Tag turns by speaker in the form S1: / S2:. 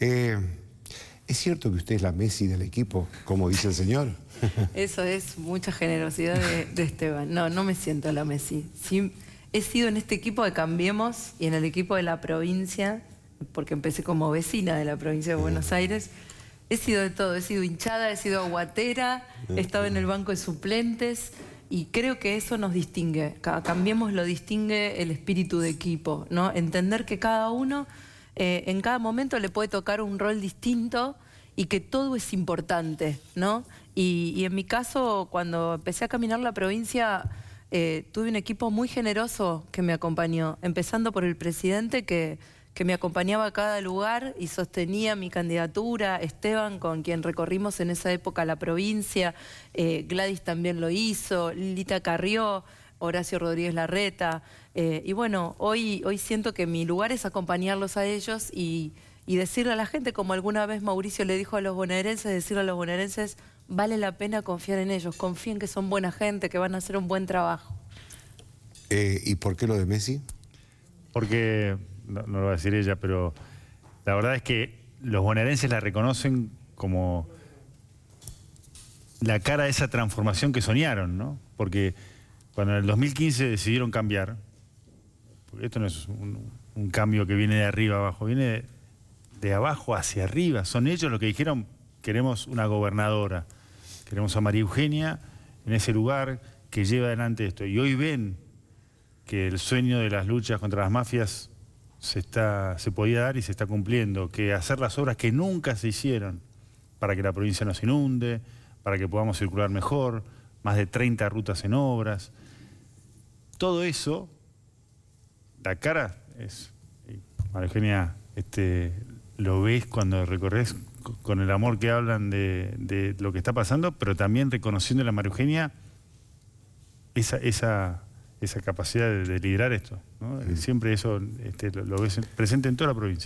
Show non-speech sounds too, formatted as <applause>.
S1: Eh, ¿Es cierto que usted es la Messi del equipo, como dice el señor?
S2: <laughs> Eso es mucha generosidad de, Esteban. No, no me siento la Messi. Sí, he sido en este equipo de Cambiemos y en el equipo de la provincia, porque empecé como vecina de la provincia de Buenos Aires. He sido de todo, he sido hinchada, he sido aguatera, he estado en el banco de suplentes y creo que eso nos distingue. Cambiemos lo distingue el espíritu de equipo, ¿no? Entender que cada uno eh, en cada momento le puede tocar un rol distinto y que todo es importante, ¿no? Y, en mi caso, cuando empecé a caminar la provincia, eh, tuve un equipo muy generoso que me acompañó, empezando por el presidente que, me acompañaba a cada lugar y sostenía mi candidatura, Esteban, con quien recorrimos en esa época la provincia, eh, Gladys también lo hizo, Lita Carrió. Horacio Rodríguez Larreta. Eh, y bueno, hoy, hoy siento que mi lugar es acompañarlos a ellos y, decirle a la gente, como alguna vez Mauricio le dijo a los bonaerenses, decirle a los bonaerenses, vale la pena confiar en ellos, confíen que son buena gente, que van a hacer un buen trabajo.
S1: Eh, ¿Y por qué lo de Messi? Porque, no, no, lo va a decir ella, pero la verdad es que los bonaerenses la reconocen como la cara de esa transformación que soñaron, ¿no? Porque cuando en el 2015 decidieron cambiar, porque esto no es un, cambio que viene de arriba abajo, viene de, de abajo hacia arriba. Son ellos los que dijeron, queremos una gobernadora, queremos a María Eugenia en ese lugar que lleva adelante esto. Y hoy ven que el sueño de las luchas contra las mafias se, está, se podía dar y se está cumpliendo, que hacer las obras que nunca se hicieron para que la provincia no se inunde, para que podamos circular mejor, más de 30 rutas en obras. Todo eso, la cara es. María Eugenia, este, lo ves cuando recorres con el amor que hablan de, lo que está pasando, pero también reconociendo a la María Eugenia esa, capacidad de, liderar esto. Siempre eso este, lo, ves presente en toda la provincia.